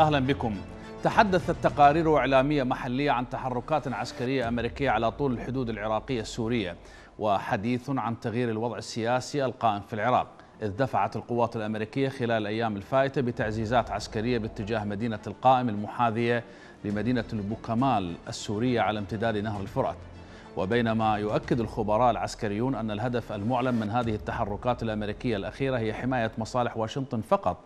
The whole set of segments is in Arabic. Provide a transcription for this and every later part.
أهلا بكم تحدثت تقارير إعلامية محلية عن تحركات عسكرية أمريكية على طول الحدود العراقية السورية وحديث عن تغيير الوضع السياسي القائم في العراق إذ دفعت القوات الأمريكية خلال الأيام الفائتة بتعزيزات عسكرية باتجاه مدينة القائم المحاذية لمدينة البوكمال السورية على امتداد نهر الفرات وبينما يؤكد الخبراء العسكريون أن الهدف المعلن من هذه التحركات الأمريكية الأخيرة هي حماية مصالح واشنطن فقط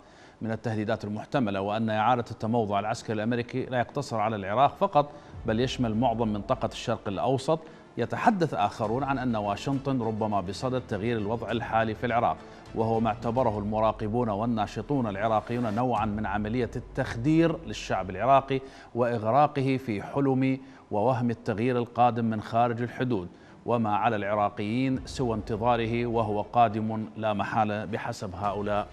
من التهديدات المحتملة وأن إعادة التموضع العسكري الأمريكي لا يقتصر على العراق فقط بل يشمل معظم منطقة الشرق الأوسط يتحدث آخرون عن أن واشنطن ربما بصدد تغيير الوضع الحالي في العراق وهو ما اعتبره المراقبون والناشطون العراقيون نوعا من عملية التخدير للشعب العراقي وإغراقه في حلم ووهم التغيير القادم من خارج الحدود وما على العراقيين سوى انتظاره وهو قادم لا محالة بحسب هؤلاء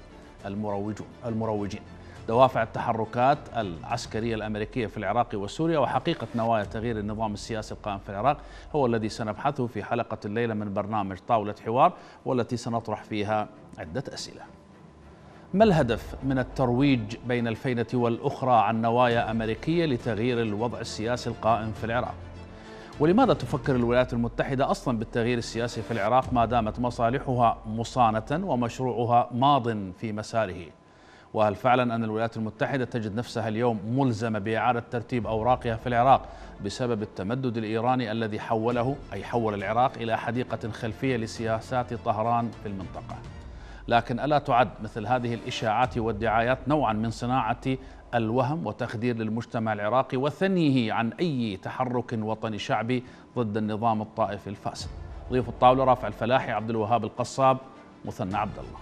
المروجون المروجين دوافع التحركات العسكرية الأمريكية في العراق وسوريا وحقيقة نوايا تغيير النظام السياسي القائم في العراق هو الذي سنبحثه في حلقة الليلة من برنامج طاولة حوار والتي سنطرح فيها عدة أسئلة ما الهدف من الترويج بين الفينة والأخرى عن نوايا أمريكية لتغيير الوضع السياسي القائم في العراق؟ ولماذا تفكر الولايات المتحدة أصلا بالتغيير السياسي في العراق ما دامت مصالحها مصانة ومشروعها ماض في مساره وهل فعلا أن الولايات المتحدة تجد نفسها اليوم ملزمة بإعادة ترتيب أوراقها في العراق بسبب التمدد الإيراني الذي حوله أي حول العراق إلى حديقة خلفية لسياسات طهران في المنطقة لكن ألا تعد مثل هذه الإشاعات والدعايات نوعا من صناعة الوهم وتخدير للمجتمع العراقي وثنيه عن أي تحرك وطني شعبي ضد النظام الطائفي الفاسد ضيف الطاولة رافع الفلاحي عبد الوهاب القصاب مثنى عبد الله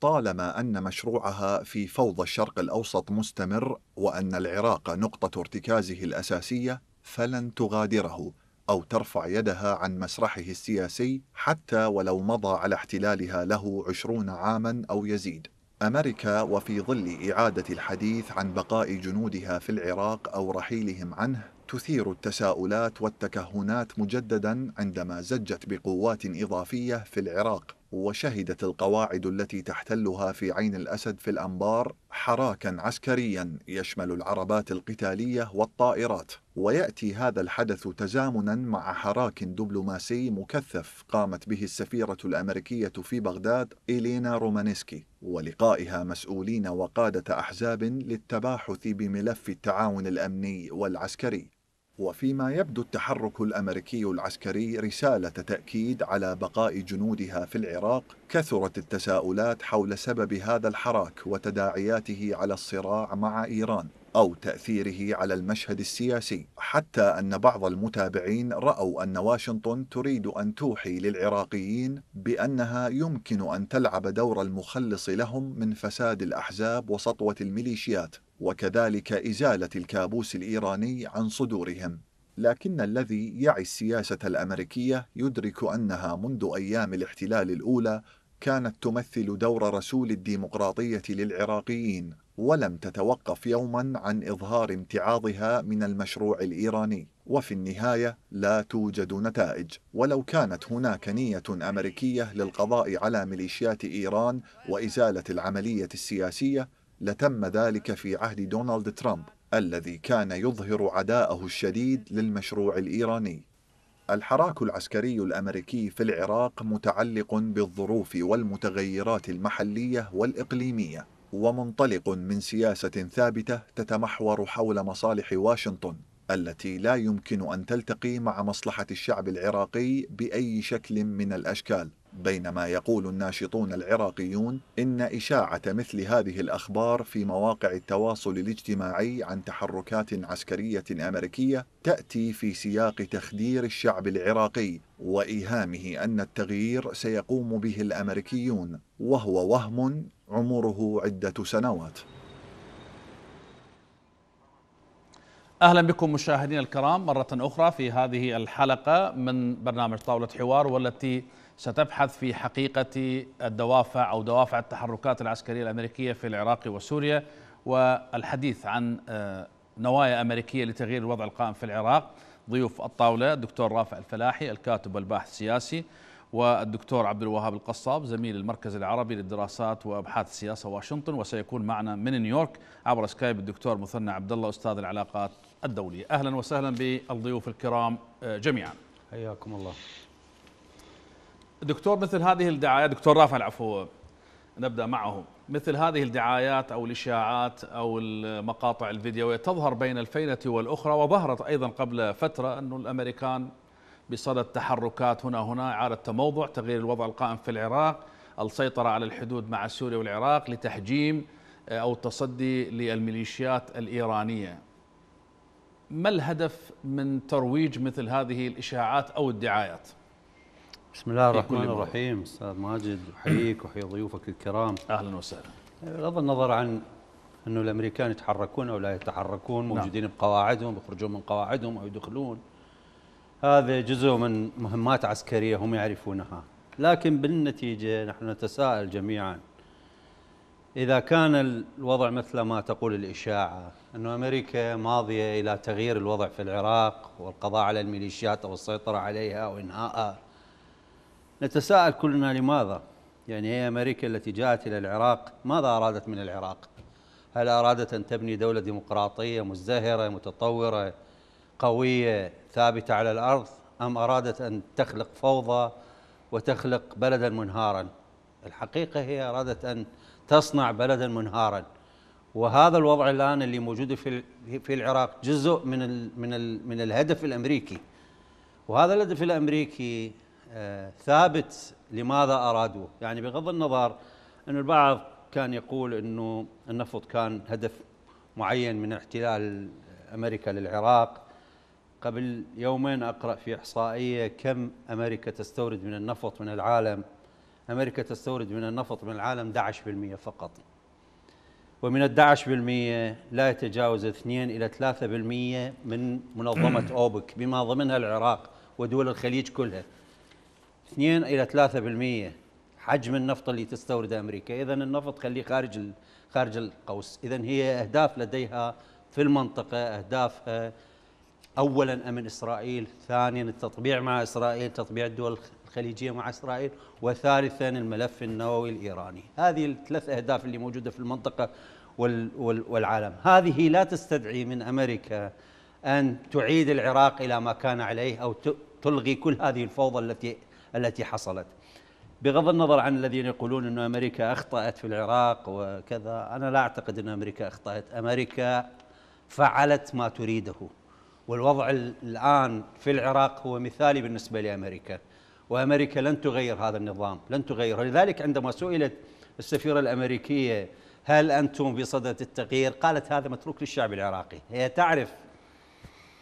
طالما أن مشروعها في فوضى الشرق الأوسط مستمر وأن العراق نقطة ارتكازه الأساسية فلن تغادره أو ترفع يدها عن مسرحه السياسي حتى ولو مضى على احتلالها له عشرون عاما أو يزيد أمريكا وفي ظل إعادة الحديث عن بقاء جنودها في العراق أو رحيلهم عنه تثير التساؤلات والتكهنات مجددا عندما زجت بقوات إضافية في العراق وشهدت القواعد التي تحتلها في عين الأسد في الأنبار حراكا عسكريا يشمل العربات القتالية والطائرات ويأتي هذا الحدث تزامنا مع حراك دبلوماسي مكثف قامت به السفيرة الأمريكية في بغداد إلينا رومانسكي ولقائها مسؤولين وقادة أحزاب للتباحث بملف التعاون الأمني والعسكري وفيما يبدو التحرك الامريكي العسكري رساله تاكيد على بقاء جنودها في العراق كثرت التساؤلات حول سبب هذا الحراك وتداعياته على الصراع مع ايران أو تأثيره على المشهد السياسي حتى أن بعض المتابعين رأوا أن واشنطن تريد أن توحي للعراقيين بأنها يمكن أن تلعب دور المخلص لهم من فساد الأحزاب وسطوة الميليشيات وكذلك إزالة الكابوس الإيراني عن صدورهم لكن الذي يعي السياسة الأمريكية يدرك أنها منذ أيام الاحتلال الأولى كانت تمثل دور رسول الديمقراطية للعراقيين ولم تتوقف يوما عن إظهار امتعاضها من المشروع الإيراني وفي النهاية لا توجد نتائج ولو كانت هناك نية أمريكية للقضاء على ميليشيات إيران وإزالة العملية السياسية لتم ذلك في عهد دونالد ترامب الذي كان يظهر عداءه الشديد للمشروع الإيراني الحراك العسكري الأمريكي في العراق متعلق بالظروف والمتغيرات المحلية والإقليمية ومنطلق من سياسة ثابتة تتمحور حول مصالح واشنطن التي لا يمكن أن تلتقي مع مصلحة الشعب العراقي بأي شكل من الأشكال بينما يقول الناشطون العراقيون إن إشاعة مثل هذه الأخبار في مواقع التواصل الاجتماعي عن تحركات عسكرية أمريكية تأتي في سياق تخدير الشعب العراقي وإيهامه أن التغيير سيقوم به الأمريكيون وهو وهم عمره عدة سنوات اهلا بكم مشاهدينا الكرام مره اخرى في هذه الحلقه من برنامج طاوله حوار والتي ستبحث في حقيقة الدوافع أو دوافع التحركات العسكرية الأمريكية في العراق وسوريا والحديث عن آه، نوايا أمريكية لتغيير الوضع القائم في العراق ضيوف الطاولة الدكتور رافع الفلاحي الكاتب والباحث السياسي والدكتور عبد الوهاب القصاب زميل المركز العربي للدراسات وابحاث السياسه واشنطن وسيكون معنا من نيويورك عبر سكايب الدكتور مثنى عبد الله استاذ العلاقات الدوليه اهلا وسهلا بالضيوف الكرام آه، جميعا حياكم الله دكتور مثل هذه الدعايات دكتور رافع العفو نبدا معه مثل هذه الدعايات او الاشاعات او المقاطع الفيديويه تظهر بين الفينه والاخرى وظهرت ايضا قبل فتره انه الامريكان بصدد تحركات هنا هنا اعاده تموضع تغيير الوضع القائم في العراق السيطره على الحدود مع سوريا والعراق لتحجيم او التصدي للميليشيات الايرانيه ما الهدف من ترويج مثل هذه الاشاعات او الدعايات بسم الله إيه، الرحمن الرحيم استاذ ماجد احييك واحيي ضيوفك الكرام اهلا وسهلا بغض النظر عن انه الامريكان يتحركون او لا يتحركون نعم. موجودين نعم. بقواعدهم يخرجون من قواعدهم او يدخلون هذا جزء من مهمات عسكريه هم يعرفونها لكن بالنتيجه نحن نتساءل جميعا اذا كان الوضع مثل ما تقول الاشاعه انه امريكا ماضيه الى تغيير الوضع في العراق والقضاء على الميليشيات او السيطره عليها او انهائها نتساءل كلنا لماذا يعني هي أمريكا التي جاءت إلى العراق ماذا أرادت من العراق هل أرادت أن تبني دولة ديمقراطية مزدهرة متطورة قوية ثابتة على الأرض أم أرادت أن تخلق فوضى وتخلق بلدا منهارا الحقيقة هي أرادت أن تصنع بلدا منهارا وهذا الوضع الآن اللي موجود في في العراق جزء من من من الهدف الأمريكي وهذا الهدف الأمريكي آه، ثابت لماذا ارادوه يعني بغض النظر أن البعض كان يقول انه النفط كان هدف معين من احتلال امريكا للعراق قبل يومين اقرا في احصائيه كم امريكا تستورد من النفط من العالم امريكا تستورد من النفط من العالم 11% فقط ومن ال 11% لا يتجاوز 2 الى 3% من منظمه اوبك بما ضمنها العراق ودول الخليج كلها 2 الى 3% حجم النفط اللي تستورده امريكا، اذا النفط خليه خارج خارج القوس، اذا هي اهداف لديها في المنطقه اهدافها اولا امن اسرائيل، ثانيا التطبيع مع اسرائيل، تطبيع الدول الخليجيه مع اسرائيل، وثالثا الملف النووي الايراني، هذه الثلاث اهداف اللي موجوده في المنطقه والعالم، هذه لا تستدعي من امريكا ان تعيد العراق الى ما كان عليه او تلغي كل هذه الفوضى التي التي حصلت بغض النظر عن الذين يقولون أن أمريكا أخطأت في العراق وكذا أنا لا أعتقد أن أمريكا أخطأت أمريكا فعلت ما تريده والوضع الآن في العراق هو مثالي بالنسبة لأمريكا وأمريكا لن تغير هذا النظام لن تغيره لذلك عندما سئلت السفيرة الأمريكية هل أنتم في صدد التغيير قالت هذا متروك للشعب العراقي هي تعرف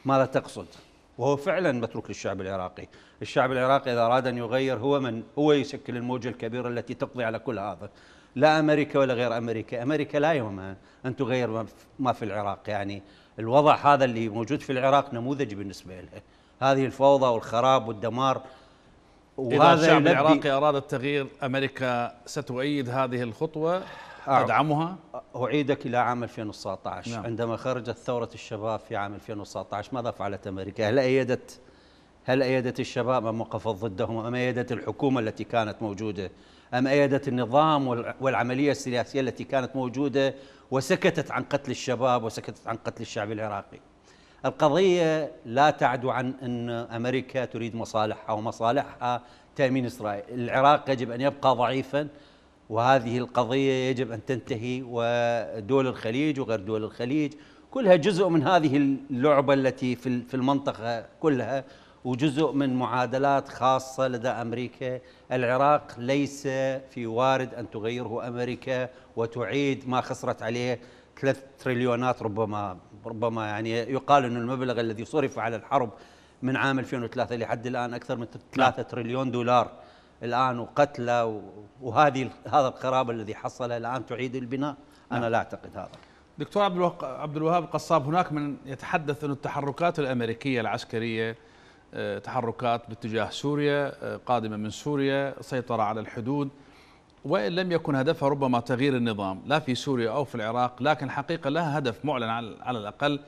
ماذا تقصد وهو فعلا متروك للشعب العراقي الشعب العراقي إذا أراد أن يغير هو من هو يشكل الموجة الكبيرة التي تقضي على كل هذا لا أمريكا ولا غير أمريكا أمريكا لا يهمها أن تغير ما في العراق يعني الوضع هذا اللي موجود في العراق نموذج بالنسبة لها هذه الفوضى والخراب والدمار وهذا إذا الشعب العراقي أراد التغيير أمريكا ستؤيد هذه الخطوة أدعمها أعيدك إلى عام 2019 نعم. عندما خرجت ثورة الشباب في عام 2019 ماذا فعلت أمريكا؟ هل أيدت هل أيدت الشباب أم وقفت ضدهم أم أيدت الحكومة التي كانت موجودة أم أيدت النظام والعملية السياسية التي كانت موجودة وسكتت عن قتل الشباب وسكتت عن قتل الشعب العراقي القضية لا تعد عن أن أمريكا تريد مصالحها ومصالحها تأمين إسرائيل العراق يجب أن يبقى ضعيفا وهذه القضية يجب أن تنتهي ودول الخليج وغير دول الخليج كلها جزء من هذه اللعبة التي في المنطقة كلها وجزء من معادلات خاصة لدى أمريكا العراق ليس في وارد أن تغيره أمريكا وتعيد ما خسرت عليه ثلاث تريليونات ربما ربما يعني يقال أن المبلغ الذي صرف على الحرب من عام 2003 لحد الآن أكثر من 3 تريليون دولار الآن وقتلى وهذه هذا الخراب الذي حصل الآن تعيد البناء أنا نعم. لا أعتقد هذا دكتور عبد الوهاب قصاب هناك من يتحدث أن التحركات الأمريكية العسكرية آه، تحركات باتجاه سوريا آه، قادمة من سوريا سيطرة على الحدود وإن لم يكن هدفها ربما تغيير النظام لا في سوريا أو في العراق لكن حقيقة لها هدف معلن على الأقل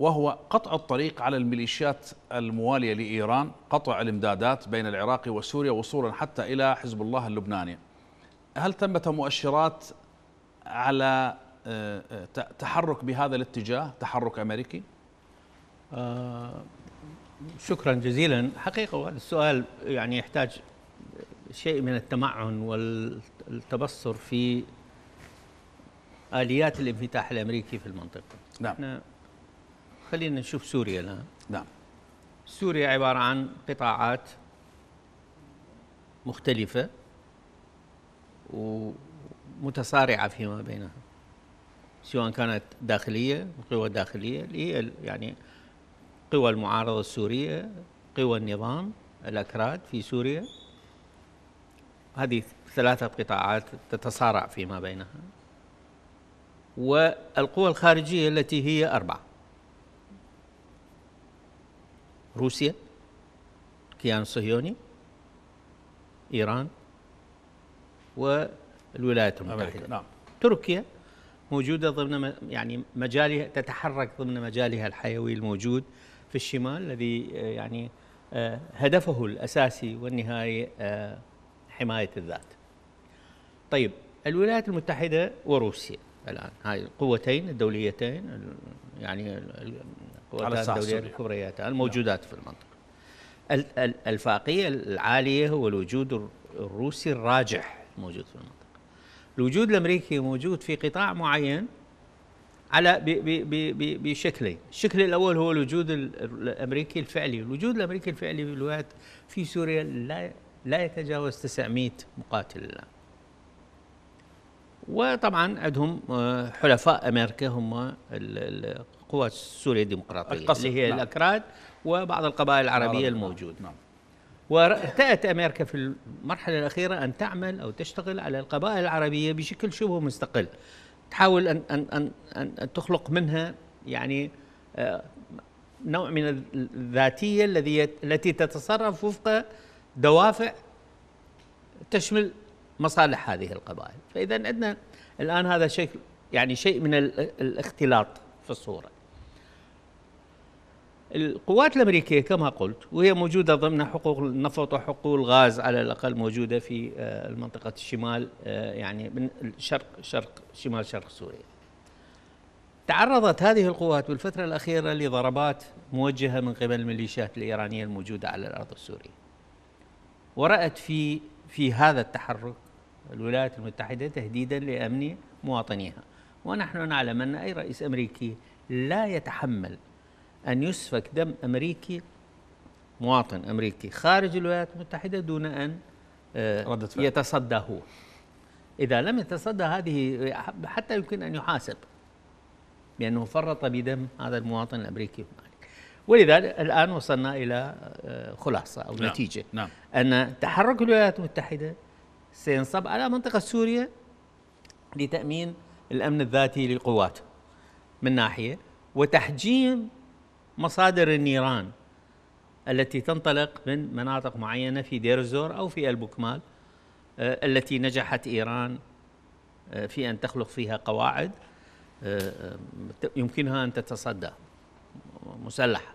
وهو قطع الطريق على الميليشيات الموالية لإيران قطع الإمدادات بين العراق وسوريا وصولا حتى إلى حزب الله اللبناني هل ثمة مؤشرات على آه، آه، تحرك بهذا الاتجاه تحرك أمريكي؟ آه شكرا جزيلا حقيقة هذا السؤال يعني يحتاج شيء من التمعن والتبصر في آليات الانفتاح الأمريكي في المنطقة نعم خلينا نشوف سوريا الآن نعم سوريا عبارة عن قطاعات مختلفة ومتصارعة فيما بينها سواء كانت داخلية قوى داخلية اللي هي يعني قوى المعارضة السورية قوى النظام الأكراد في سوريا هذه ثلاثة قطاعات تتصارع فيما بينها والقوى الخارجية التي هي أربعة روسيا كيان صهيوني إيران والولايات المتحدة أمريكا. نعم. تركيا موجودة ضمن يعني مجالها تتحرك ضمن مجالها الحيوي الموجود في الشمال الذي آه، يعني آه، هدفه الأساسي والنهائي آه، حماية الذات طيب الولايات المتحدة وروسيا الآن هاي القوتين الدوليتين يعني على الدوليين الكبريات الموجودات نعم. في المنطقة الفاقية العالية هو الوجود الروسي الراجح الموجود في المنطقة الوجود الأمريكي موجود في قطاع معين على بشكلين الشكل الأول هو الوجود الأمريكي الفعلي الوجود الأمريكي الفعلي في الولايات في سوريا لا لا يتجاوز 900 مقاتل الآن وطبعا عندهم آه، حلفاء امريكا هم القوى السورية الديمقراطية القصر. اللي هي نعم. الأكراد وبعض القبائل العربية الموجودة نعم. نعم. وارتأت أمريكا في المرحلة الأخيرة أن تعمل أو تشتغل على القبائل العربية بشكل شبه مستقل تحاول أن, أن, أن, أن تخلق منها يعني آه، نوع من الذاتية الذي التي تتصرف وفق دوافع تشمل مصالح هذه القبائل فإذا عندنا الآن هذا شيء يعني شيء من الاختلاط في الصورة القوات الامريكيه كما قلت وهي موجوده ضمن حقوق النفط وحقوق الغاز على الاقل موجوده في آه، منطقه الشمال آه، يعني من الشرق شرق شمال شرق سوريا. تعرضت هذه القوات بالفتره الاخيره لضربات موجهه من قبل الميليشيات الايرانيه الموجوده على الارض السوريه. ورأت في في هذا التحرك الولايات المتحده تهديدا لامن مواطنيها. ونحن نعلم ان اي رئيس امريكي لا يتحمل أن يسفك دم أمريكي مواطن أمريكي خارج الولايات المتحدة دون أن آه، يتصدى هو إذا لم يتصدى هذه حتى يمكن أن يحاسب بأنه فرط بدم هذا المواطن الأمريكي ولذلك الآن وصلنا إلى آه، خلاصة أو نعم. نتيجة نعم. أن تحرك الولايات المتحدة سينصب على منطقة سوريا لتأمين الأمن الذاتي للقوات من ناحية وتحجيم مصادر النيران التي تنطلق من مناطق معينة في دير الزور أو في البكمال آه، التي نجحت إيران آه، في أن تخلق فيها قواعد آه، يمكنها أن تتصدى مسلحة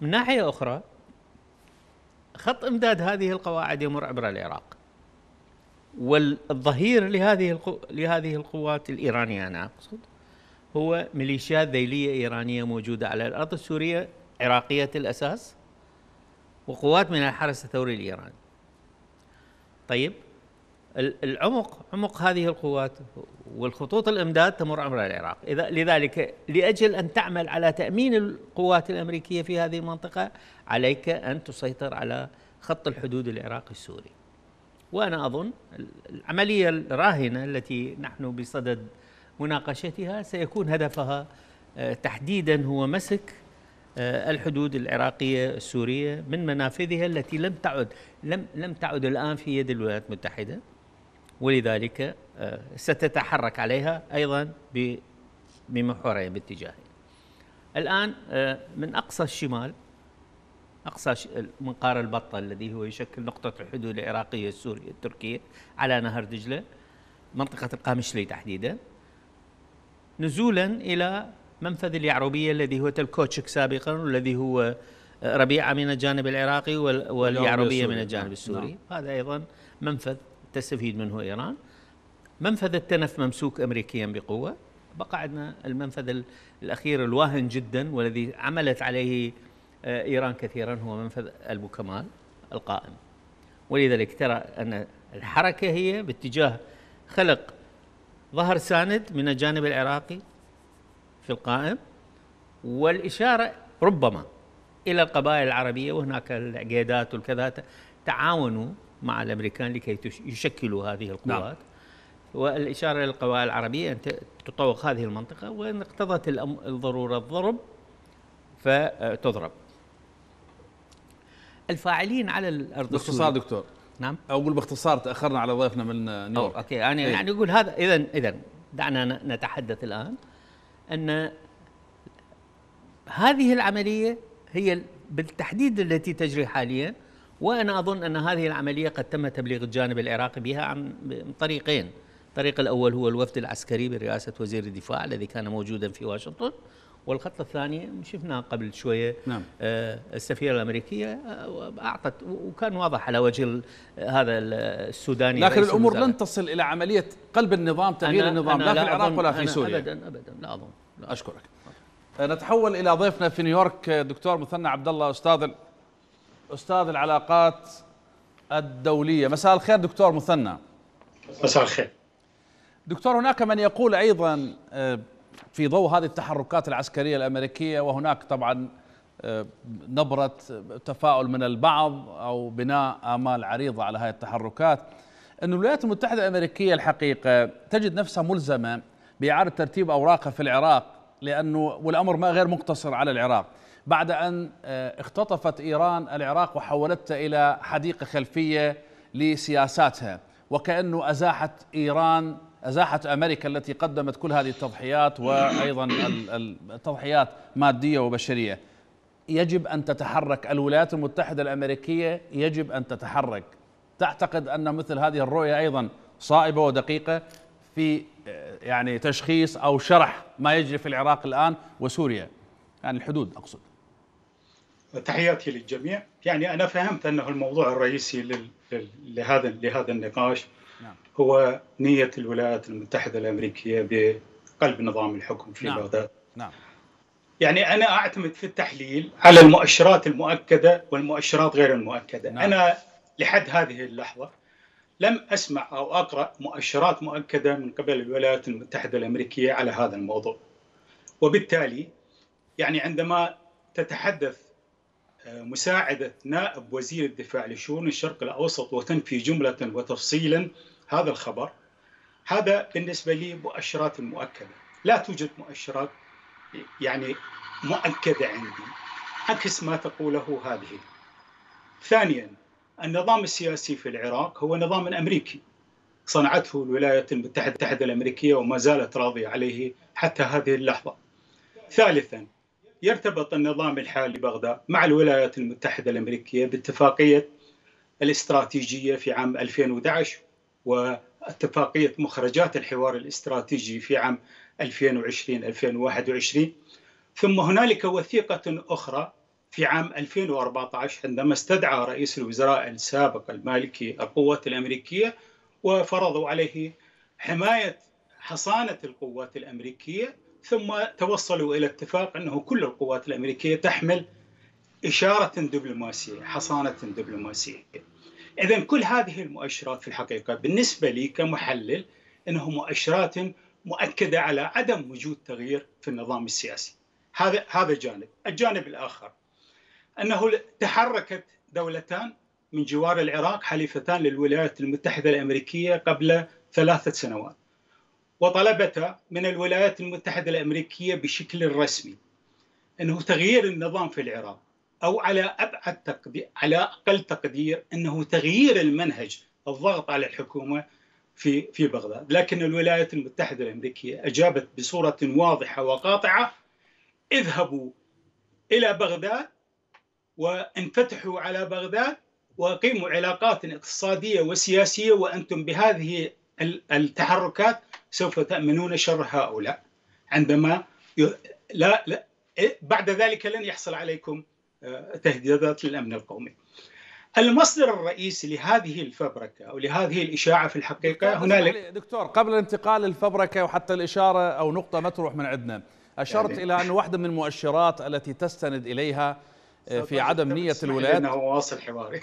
من ناحية أخرى خط إمداد هذه القواعد يمر عبر العراق والظهير لهذه لهذه القوات الإيرانية أنا أقصد هو ميليشيات ذيلية إيرانية موجودة على الأرض السورية عراقية الأساس وقوات من الحرس الثوري الإيراني طيب العمق عمق هذه القوات والخطوط الامداد تمر عبر العراق إذا لذلك لاجل ان تعمل على تامين القوات الامريكيه في هذه المنطقه عليك ان تسيطر على خط الحدود العراقي السوري وانا اظن العمليه الراهنه التي نحن بصدد مناقشتها سيكون هدفها آه، تحديدا هو مسك آه، الحدود العراقيه السوريه من منافذها التي لم تعد لم لم تعد الان في يد الولايات المتحده ولذلك آه، ستتحرك عليها ايضا بمحورين باتجاهين. الان من اقصى الشمال اقصى منقار البطه الذي هو يشكل نقطه الحدود العراقيه السوريه التركيه على نهر دجله منطقه القامشلي تحديدا نزولا إلى منفذ اليعربية الذي هو تلكوتشك سابقا والذي هو ربيعة من الجانب العراقي واليعربية من الجانب السوري نعم. هذا أيضا منفذ تستفيد منه إيران منفذ التنف ممسوك أمريكيا بقوة بقى عندنا المنفذ الأخير الواهن جدا والذي عملت عليه آه، إيران كثيرا هو منفذ أبو كمال القائم ولذلك ترى أن الحركة هي باتجاه خلق ظهر ساند من الجانب العراقي في القائم والإشارة ربما إلى القبائل العربية وهناك العقيدات والكذا تعاونوا مع الأمريكان لكي يشكلوا هذه القوات نعم. والإشارة إلى القبائل العربية أن تطوق هذه المنطقة وإن اقتضت الضرورة الضرب فتضرب الفاعلين على الأرض باختصار دكتور نعم او اقول باختصار تاخرنا على ضيفنا من نيويورك أو اوكي انا يعني إيه؟ يعني اقول هذا اذا اذا دعنا نتحدث الان ان هذه العمليه هي بالتحديد التي تجري حاليا وانا اظن ان هذه العمليه قد تم تبليغ الجانب العراقي بها عن طريقين الطريق الاول هو الوفد العسكري برئاسه وزير الدفاع الذي كان موجودا في واشنطن والخط الثاني شفناه قبل شويه نعم. آه، السفيره الامريكيه آه، اعطت وكان واضح على وجه هذا السوداني لكن الامور المزارة. لن تصل الى عمليه قلب النظام تغيير النظام لا, في العراق ولا في سوريا ابدا ابدا لا اظن لا اشكرك آه، نتحول الى ضيفنا في نيويورك دكتور مثنى عبد الله استاذ استاذ العلاقات الدوليه مساء الخير دكتور مثنى مساء الخير دكتور هناك من يقول ايضا في ضوء هذه التحركات العسكرية الأمريكية وهناك طبعا آه، نبرة تفاؤل من البعض أو بناء آمال عريضة على هذه التحركات أن الولايات المتحدة الأمريكية الحقيقة تجد نفسها ملزمة بإعادة ترتيب أوراقها في العراق لأنه والأمر ما غير مقتصر على العراق بعد أن آه، اختطفت إيران العراق وحولتها إلى حديقة خلفية لسياساتها وكأنه أزاحت إيران أزاحة أمريكا التي قدمت كل هذه التضحيات وأيضا التضحيات مادية وبشرية يجب أن تتحرك الولايات المتحدة الأمريكية يجب أن تتحرك تعتقد أن مثل هذه الرؤية أيضا صائبة ودقيقة في يعني تشخيص أو شرح ما يجري في العراق الآن وسوريا يعني الحدود أقصد تحياتي للجميع يعني أنا فهمت أنه الموضوع الرئيسي لهذا لهذا النقاش نعم. هو نية الولايات المتحدة الأمريكية بقلب نظام الحكم في نعم. بغداد نعم. يعني أنا أعتمد في التحليل على المؤشرات المؤكدة والمؤشرات غير المؤكدة نعم. أنا لحد هذه اللحظة لم أسمع أو أقرأ مؤشرات مؤكدة من قبل الولايات المتحدة الأمريكية على هذا الموضوع وبالتالي يعني عندما تتحدث مساعدة نائب وزير الدفاع لشؤون الشرق الأوسط وتنفي جملة وتفصيلا هذا الخبر هذا بالنسبة لي مؤشرات مؤكدة لا توجد مؤشرات يعني مؤكدة عندي عكس ما تقوله هذه ثانيا النظام السياسي في العراق هو نظام أمريكي صنعته الولايات المتحدة الأمريكية وما زالت راضية عليه حتى هذه اللحظة ثالثا يرتبط النظام الحالي بغداد مع الولايات المتحدة الأمريكية باتفاقية الاستراتيجية في عام 2011 واتفاقية مخرجات الحوار الاستراتيجي في عام 2020-2021 ثم هنالك وثيقة أخرى في عام 2014 عندما استدعى رئيس الوزراء السابق المالكي القوات الأمريكية وفرضوا عليه حماية حصانة القوات الأمريكية ثم توصلوا الى اتفاق انه كل القوات الامريكيه تحمل اشاره دبلوماسيه، حصانه دبلوماسيه. اذا كل هذه المؤشرات في الحقيقه بالنسبه لي كمحلل انه مؤشرات مؤكده على عدم وجود تغيير في النظام السياسي. هذا هذا جانب، الجانب الاخر انه تحركت دولتان من جوار العراق حليفتان للولايات المتحده الامريكيه قبل ثلاثه سنوات. وطلبتا من الولايات المتحدة الأمريكية بشكل رسمي أنه تغيير النظام في العراق أو على أبعد تقدير على أقل تقدير أنه تغيير المنهج الضغط على الحكومة في في بغداد لكن الولايات المتحدة الأمريكية أجابت بصورة واضحة وقاطعة اذهبوا إلى بغداد وانفتحوا على بغداد واقيموا علاقات اقتصادية وسياسية وأنتم بهذه التحركات سوف تأمنون شر هؤلاء عندما ي... لا, لا إيه، بعد ذلك لن يحصل عليكم آه، تهديدات للأمن القومي المصدر الرئيسي لهذه الفبركة أو لهذه الإشاعة في الحقيقة هنالك دكتور قبل الانتقال للفبركة وحتى الإشارة أو نقطة مطروح من عندنا أشرت يعني إلى أن واحدة من المؤشرات التي تستند إليها آه، في عدم نية الولايات أنه واصل حواري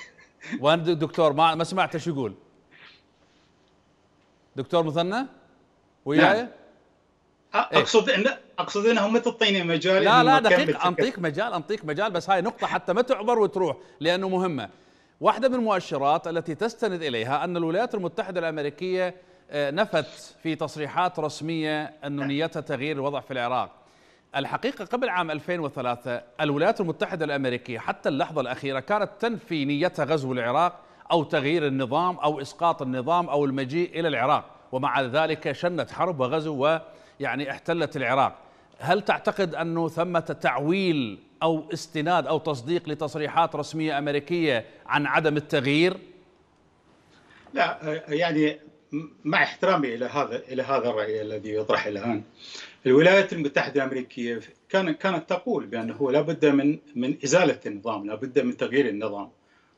وأنا دكتور ما ما سمعت شو يقول دكتور مثنى وياي؟ نعم. إيه. اقصد ان اقصد انهم ما تعطيني مجال لا لا دقيق انطيك مجال انطيك مجال بس هاي نقطه حتى ما تعبر وتروح لانه مهمه واحده من المؤشرات التي تستند اليها ان الولايات المتحده الامريكيه آه، نفت في تصريحات رسميه ان نعم. نيتها تغيير الوضع في العراق الحقيقه قبل عام 2003 الولايات المتحده الامريكيه حتى اللحظه الاخيره كانت تنفي نيتها غزو العراق او تغيير النظام او اسقاط النظام او المجيء الى العراق ومع ذلك شنت حرب وغزو ويعني احتلت العراق هل تعتقد أنه ثمة تعويل أو استناد أو تصديق لتصريحات رسمية أمريكية عن عدم التغيير؟ لا يعني مع احترامي الى هذا الى هذا الراي الذي يطرح الان الولايات المتحده الامريكيه كان كانت تقول بانه لابد من من ازاله النظام لابد من تغيير النظام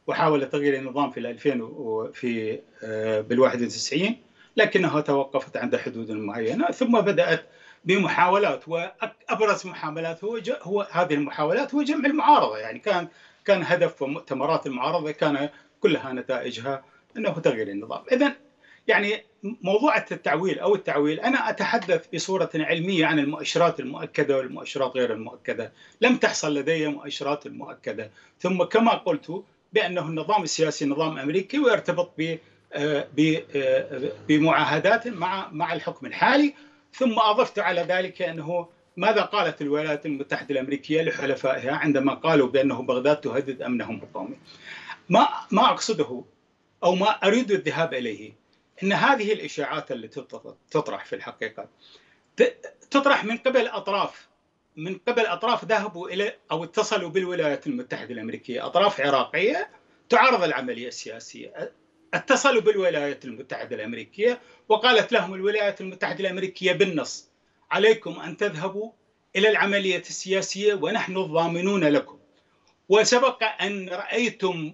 وحاول تغيير النظام في 2000 في آه، بال 91 لكنها توقفت عند حدود معينة ثم بدأت بمحاولات وابرز محاولات هو, هو هذه المحاولات هو جمع المعارضه يعني كان كان هدف مؤتمرات المعارضه كان كلها نتائجها انه تغيير النظام، اذا يعني موضوع التعويل او التعويل انا اتحدث بصوره علميه عن المؤشرات المؤكده والمؤشرات غير المؤكده، لم تحصل لدي مؤشرات مؤكده، ثم كما قلت بانه النظام السياسي نظام امريكي ويرتبط ب بمعاهدات مع مع الحكم الحالي ثم اضفت على ذلك انه ماذا قالت الولايات المتحده الامريكيه لحلفائها عندما قالوا بانه بغداد تهدد امنهم القومي. ما ما اقصده او ما اريد الذهاب اليه ان هذه الاشاعات التي تطرح في الحقيقه تطرح من قبل اطراف من قبل اطراف ذهبوا الى او اتصلوا بالولايات المتحده الامريكيه، اطراف عراقيه تعارض العمليه السياسيه، اتصلوا بالولايات المتحدة الأمريكية وقالت لهم الولايات المتحدة الأمريكية بالنص عليكم أن تذهبوا إلى العملية السياسية ونحن الضامنون لكم وسبق أن رأيتم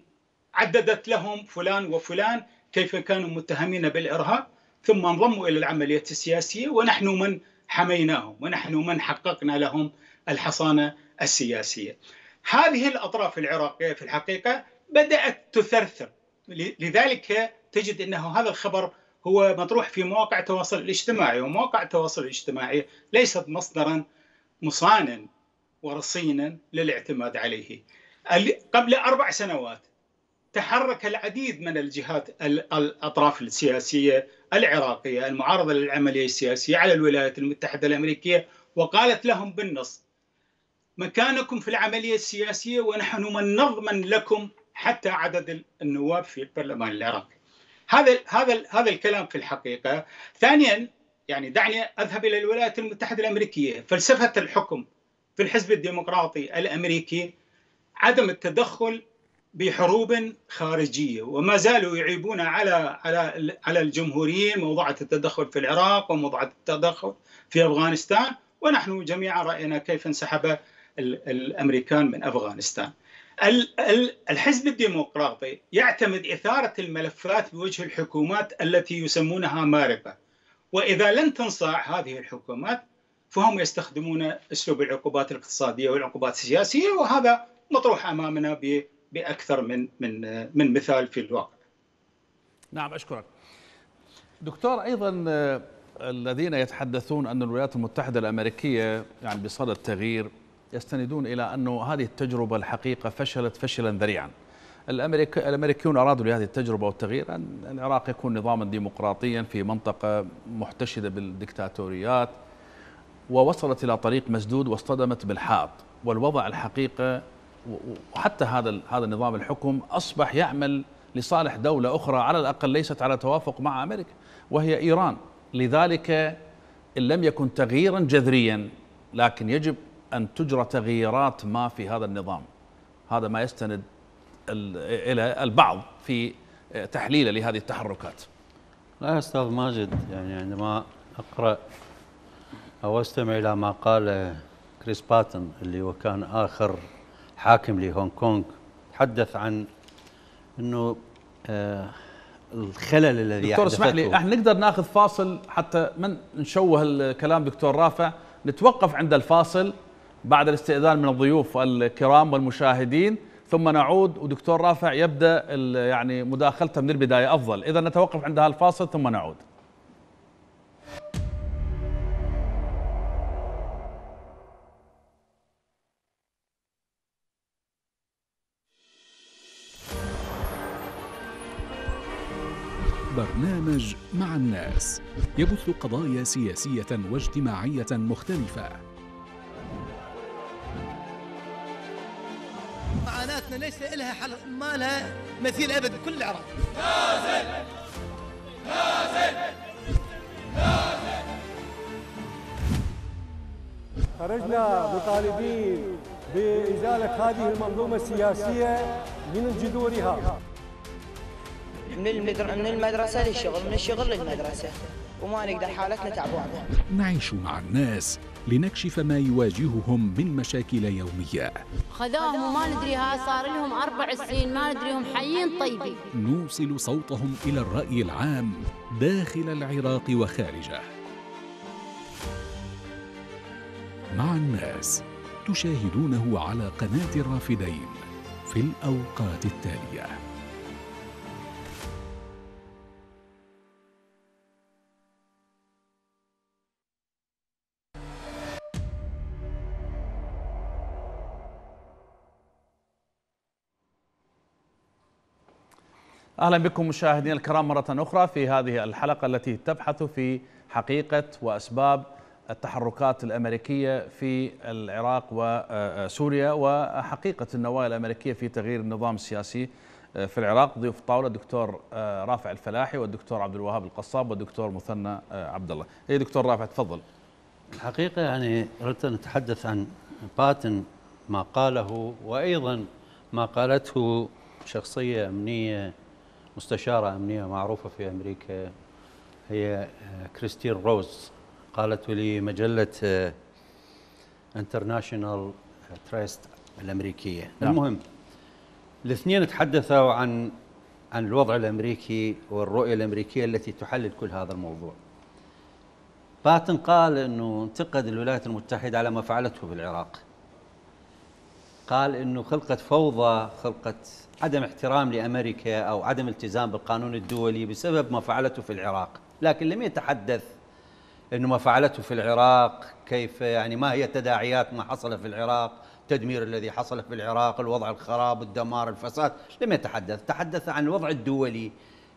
عددت لهم فلان وفلان كيف كانوا متهمين بالإرهاب ثم انضموا إلى العملية السياسية ونحن من حميناهم ونحن من حققنا لهم الحصانة السياسية هذه الأطراف العراقية في الحقيقة بدأت تثرثر لذلك تجد انه هذا الخبر هو مطروح في مواقع التواصل الاجتماعي ومواقع التواصل الاجتماعي ليست مصدرا مصانا ورصينا للاعتماد عليه قبل أربع سنوات تحرك العديد من الجهات الأطراف السياسية العراقية المعارضة للعملية السياسية على الولايات المتحدة الأمريكية وقالت لهم بالنص مكانكم في العملية السياسية ونحن من نضمن لكم حتى عدد النواب في البرلمان العراقي هذا هذا هذا الكلام في الحقيقه ثانيا يعني دعني اذهب الى الولايات المتحده الامريكيه فلسفه الحكم في الحزب الديمقراطي الامريكي عدم التدخل بحروب خارجيه وما زالوا يعيبون على على على الجمهوريين موضوع التدخل في العراق وموضوع التدخل في افغانستان ونحن جميعا راينا كيف انسحب الامريكان من افغانستان. الحزب الديمقراطي يعتمد إثارة الملفات بوجه الحكومات التي يسمونها ماربة وإذا لم تنصاع هذه الحكومات فهم يستخدمون أسلوب العقوبات الاقتصادية والعقوبات السياسية وهذا مطروح أمامنا بأكثر من من من مثال في الواقع. نعم أشكرك. دكتور أيضا آه، الذين يتحدثون أن الولايات المتحدة الأمريكية يعني بصدد تغيير يستندون إلى أنه هذه التجربة الحقيقة فشلت فشلا ذريعا الأمريك الأمريكيون أرادوا لهذه التجربة والتغيير أن العراق يكون نظاما ديمقراطيا في منطقة محتشدة بالدكتاتوريات ووصلت إلى طريق مسدود واصطدمت بالحائط والوضع الحقيقة وحتى هذا هذا النظام الحكم أصبح يعمل لصالح دولة أخرى على الأقل ليست على توافق مع أمريكا وهي إيران لذلك إن لم يكن تغييرا جذريا لكن يجب أن تجرى تغييرات ما في هذا النظام هذا ما يستند إلى البعض في تحليله لهذه التحركات لا يا أستاذ ماجد يعني عندما أقرأ أو أستمع إلى ما قال كريس باتن اللي هو كان آخر حاكم لهونغ كونغ تحدث عن أنه آه الخلل الذي دكتور اسمح لي احنا نقدر ناخذ فاصل حتى ما نشوه الكلام دكتور رافع نتوقف عند الفاصل بعد الاستئذان من الضيوف الكرام والمشاهدين ثم نعود ودكتور رافع يبدا يعني مداخلته من البدايه افضل اذا نتوقف عند هذا الفاصل ثم نعود برنامج مع الناس يبث قضايا سياسيه واجتماعيه مختلفه حالتنا ليس لها حل ما لها مثيل ابد كل العراق نازل نازل نازل خرجنا مطالبين بإزالة هذه المنظومة السياسية من جذورها من من المدرسة للشغل من الشغل للمدرسة وما نقدر حالتنا تعبانة نعيش مع الناس لنكشف ما يواجههم من مشاكل يومية خذوهم وما ندري ها صار لهم أربع سنين ما ندري هم حيين طيبين نوصل صوتهم إلى الرأي العام داخل العراق وخارجه مع الناس تشاهدونه على قناة الرافدين في الأوقات التالية أهلا بكم مشاهدينا الكرام مرة أخرى في هذه الحلقة التي تبحث في حقيقة وأسباب التحركات الأمريكية في العراق وسوريا وحقيقة النوايا الأمريكية في تغيير النظام السياسي في العراق ضيوف الطاولة الدكتور رافع الفلاحي والدكتور عبد الوهاب القصاب والدكتور مثنى عبد الله اي دكتور رافع تفضل الحقيقة يعني أردت أن أتحدث عن باتن ما قاله وأيضا ما قالته شخصية أمنية مستشارة أمنية معروفة في أمريكا هي آه، كريستين روز قالت لي مجلة انترناشنال آه، تريست الأمريكية نعم. المهم الاثنين تحدثوا عن عن الوضع الأمريكي والرؤية الأمريكية التي تحلل كل هذا الموضوع باتن قال أنه انتقد الولايات المتحدة على ما فعلته في العراق قال أنه خلقت فوضى خلقت عدم احترام لامريكا او عدم التزام بالقانون الدولي بسبب ما فعلته في العراق، لكن لم يتحدث انه ما فعلته في العراق، كيف يعني ما هي تداعيات ما حصل في العراق، التدمير الذي حصل في العراق، الوضع الخراب، الدمار، الفساد، لم يتحدث، تحدث عن الوضع الدولي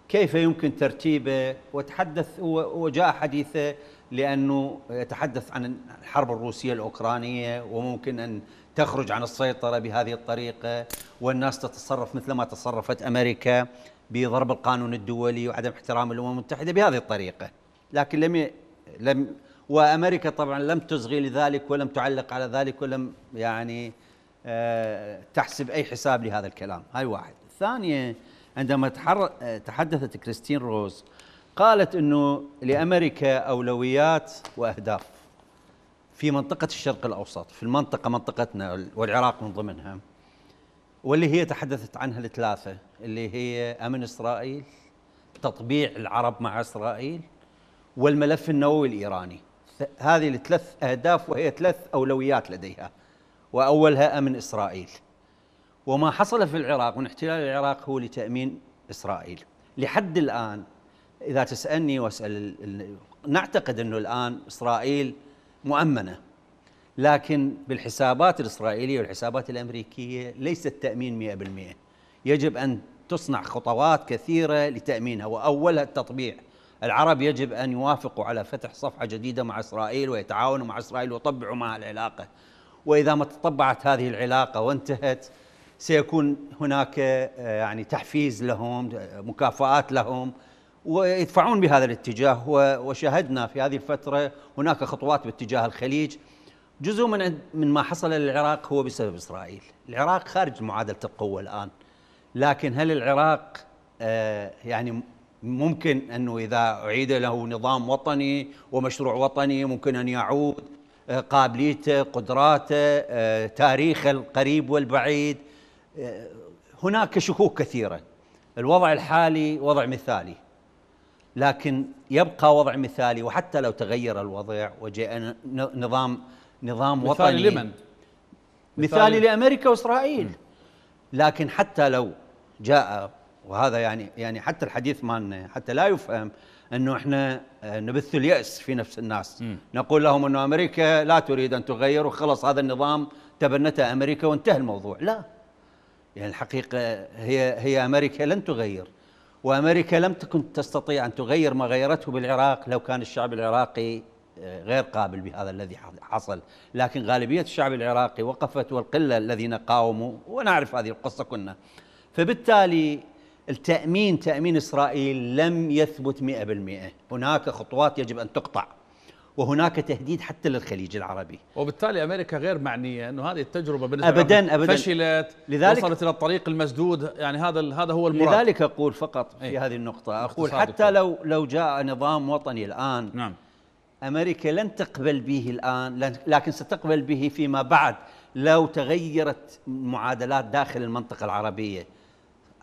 كيف يمكن ترتيبه وتحدث وجاء حديثه لانه يتحدث عن الحرب الروسيه الاوكرانيه وممكن ان تخرج عن السيطرة بهذه الطريقة والناس تتصرف مثل ما تصرفت أمريكا بضرب القانون الدولي وعدم احترام الأمم المتحدة بهذه الطريقة لكن لم ي... لم وأمريكا طبعا لم تصغي لذلك ولم تعلق على ذلك ولم يعني أه تحسب أي حساب لهذا الكلام هاي واحد ثانية عندما تحر... تحدثت كريستين روز قالت أنه لأمريكا أولويات وأهداف في منطقة الشرق الأوسط في المنطقة منطقتنا والعراق من ضمنها واللي هي تحدثت عنها الثلاثة اللي هي أمن إسرائيل تطبيع العرب مع إسرائيل والملف النووي الإيراني هذه الثلاث أهداف وهي ثلاث أولويات لديها وأولها أمن إسرائيل وما حصل في العراق من احتلال العراق هو لتأمين إسرائيل لحد الآن إذا تسألني وأسأل نعتقد أنه الآن إسرائيل مؤمنه لكن بالحسابات الاسرائيليه والحسابات الامريكيه ليس التامين 100% يجب ان تصنع خطوات كثيره لتامينها واولها التطبيع العرب يجب ان يوافقوا على فتح صفحه جديده مع اسرائيل ويتعاونوا مع اسرائيل ويطبعوا معها العلاقه واذا ما تطبعت هذه العلاقه وانتهت سيكون هناك آه، يعني تحفيز لهم مكافآت لهم ويدفعون بهذا الاتجاه وشاهدنا في هذه الفترة هناك خطوات باتجاه الخليج جزء من من ما حصل للعراق هو بسبب إسرائيل العراق خارج معادلة القوة الآن لكن هل العراق آه، يعني ممكن أنه إذا أعيد له نظام وطني ومشروع وطني ممكن أن يعود آه، قابليته قدراته آه، تاريخه القريب والبعيد هناك شكوك كثيرة الوضع الحالي وضع مثالي لكن يبقى وضع مثالي وحتى لو تغير الوضع وجاء نظام نظام مثالي وطني مثالي لمن؟ مثالي لامريكا واسرائيل لكن حتى لو جاء وهذا يعني يعني حتى الحديث مالنا حتى لا يفهم انه احنا آه، نبث الياس في نفس الناس م. نقول لهم انه امريكا لا تريد ان تغير وخلص هذا النظام تبنته امريكا وانتهى الموضوع لا يعني الحقيقه هي هي امريكا لن تغير وامريكا لم تكن تستطيع ان تغير ما غيرته بالعراق لو كان الشعب العراقي آه، غير قابل بهذا الذي حصل لكن غالبيه الشعب العراقي وقفت والقله الذين قاوموا ونعرف هذه القصه كنا فبالتالي التامين تامين اسرائيل لم يثبت 100% هناك خطوات يجب ان تقطع وهناك تهديد حتى للخليج العربي وبالتالي امريكا غير معنيه انه هذه التجربه بالنسبه ابدا ابدا فشلت لذلك وصلت الى الطريق المسدود يعني هذا هذا هو المراد لذلك اقول فقط في إيه. هذه النقطه اقول حتى لو لو جاء نظام وطني الان نعم امريكا لن تقبل به الان لكن ستقبل به فيما بعد لو تغيرت معادلات داخل المنطقه العربيه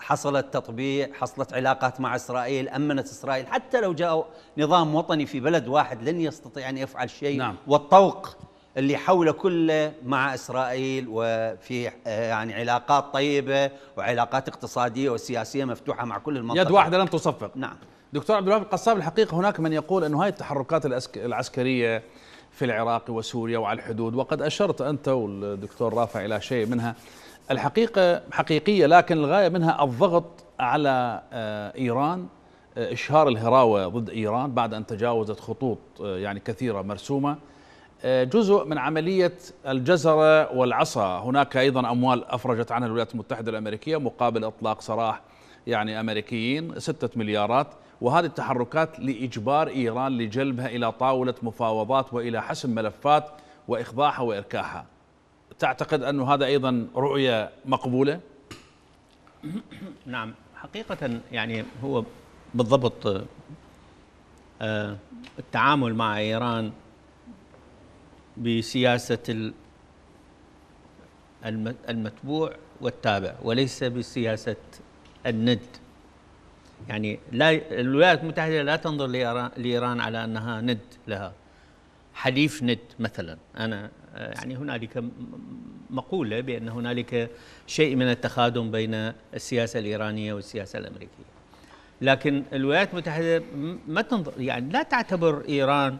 حصلت تطبيع حصلت علاقات مع إسرائيل أمنت إسرائيل حتى لو جاء نظام وطني في بلد واحد لن يستطيع أن يفعل شيء نعم. والطوق اللي حوله كله مع إسرائيل وفي آه، يعني علاقات طيبة وعلاقات اقتصادية وسياسية مفتوحة مع كل المنطقة يد واحدة لم تصفق نعم دكتور عبد الوهاب القصاب الحقيقة هناك من يقول أن هذه التحركات العسكرية في العراق وسوريا وعلى الحدود وقد أشرت أنت والدكتور رافع إلى شيء منها الحقيقة حقيقية لكن الغاية منها الضغط على آه، إيران آه، إشهار الهراوة ضد إيران بعد أن تجاوزت خطوط آه، يعني كثيرة مرسومة جزء من عملية الجزرة والعصا هناك أيضا أموال أفرجت عنها الولايات المتحدة الأمريكية مقابل إطلاق سراح يعني أمريكيين ستة مليارات وهذه التحركات لإجبار إيران لجلبها إلى طاولة مفاوضات وإلى حسم ملفات وإخضاعها وإركاحها تعتقد أن هذا أيضا رؤية مقبولة؟ نعم حقيقة يعني هو بالضبط آه، التعامل مع إيران بسياسة المتبوع والتابع وليس بسياسة الند يعني لا الولايات المتحدة لا تنظر لإيران على أنها ند لها حليف ند مثلا أنا آه، يعني هنالك مقوله بان هنالك شيء من التخادم بين السياسه الايرانيه والسياسه الامريكيه. لكن الولايات المتحده ما تنظر يعني لا تعتبر ايران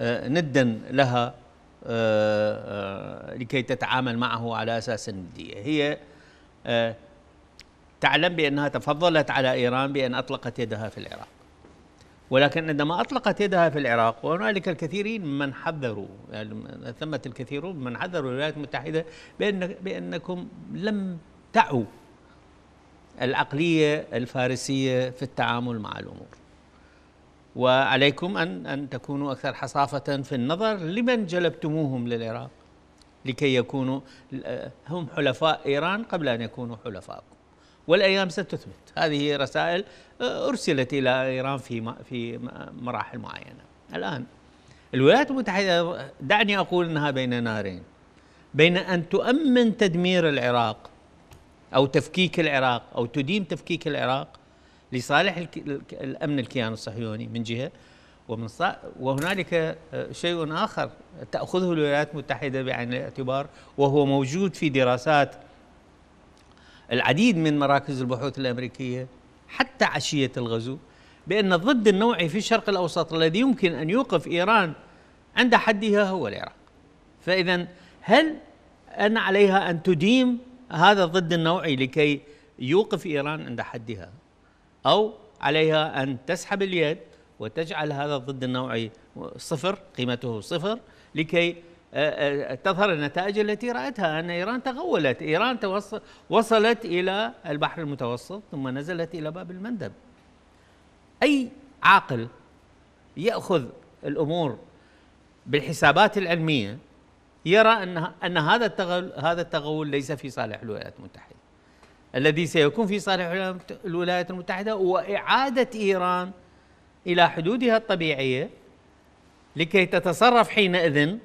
آه، ندا لها آه، لكي تتعامل معه على اساس النديه، هي تعلم بانها تفضلت على ايران بان اطلقت يدها في العراق. ولكن عندما أطلقت يدها في العراق وهنالك الكثيرين من حذروا يعني ثمة الكثيرون من حذروا الولايات المتحدة بأن بأنكم لم تعوا العقلية الفارسية في التعامل مع الأمور وعليكم أن, أن تكونوا أكثر حصافة في النظر لمن جلبتموهم للعراق لكي يكونوا هم حلفاء إيران قبل أن يكونوا حلفاءكم والايام ستثبت هذه رسائل آه، ارسلت الى ايران في في مراحل معينه الان الولايات المتحده دعني اقول انها بين نارين بين ان تؤمن تدمير العراق او تفكيك العراق او تديم تفكيك العراق لصالح الامن الكيان الصهيوني من جهه ومن وهنالك آه، شيء اخر تاخذه الولايات المتحده بعين الاعتبار وهو موجود في دراسات العديد من مراكز البحوث الأمريكية حتى عشية الغزو بأن الضد النوعي في الشرق الأوسط الذي يمكن أن يوقف إيران عند حدها هو العراق فإذا هل أن عليها أن تديم هذا الضد النوعي لكي يوقف إيران عند حدها أو عليها أن تسحب اليد وتجعل هذا الضد النوعي صفر قيمته صفر لكي أه، أه، تظهر النتائج التي رأتها أن إيران تغولت إيران وصلت إلى البحر المتوسط ثم نزلت إلى باب المندب أي عاقل يأخذ الأمور بالحسابات العلمية يرى أن أن هذا التغول هذا التغول ليس في صالح الولايات المتحدة الذي سيكون في صالح الولايات المتحدة هو إعادة إيران إلى حدودها الطبيعية لكي تتصرف حينئذ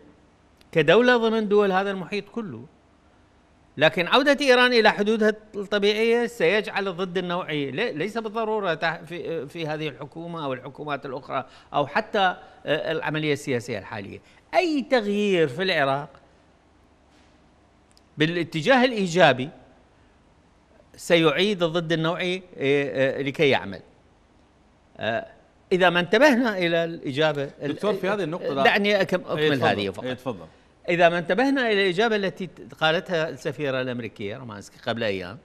كدولة ضمن دول هذا المحيط كله لكن عودة إيران إلى حدودها الطبيعية سيجعل الضد النوعي ليس بالضرورة في, هذه الحكومة أو الحكومات الأخرى أو حتى آه، العملية السياسية الحالية أي تغيير في العراق بالاتجاه الإيجابي سيعيد الضد النوعي آه، آه، لكي يعمل إذا ما انتبهنا إلى الإجابة دكتور في هذه النقطة دعني أكمل هذه فقط تفضل إذا ما انتبهنا إلى الإجابة التي قالتها السفيرة الأمريكية رومانسكي قبل أيام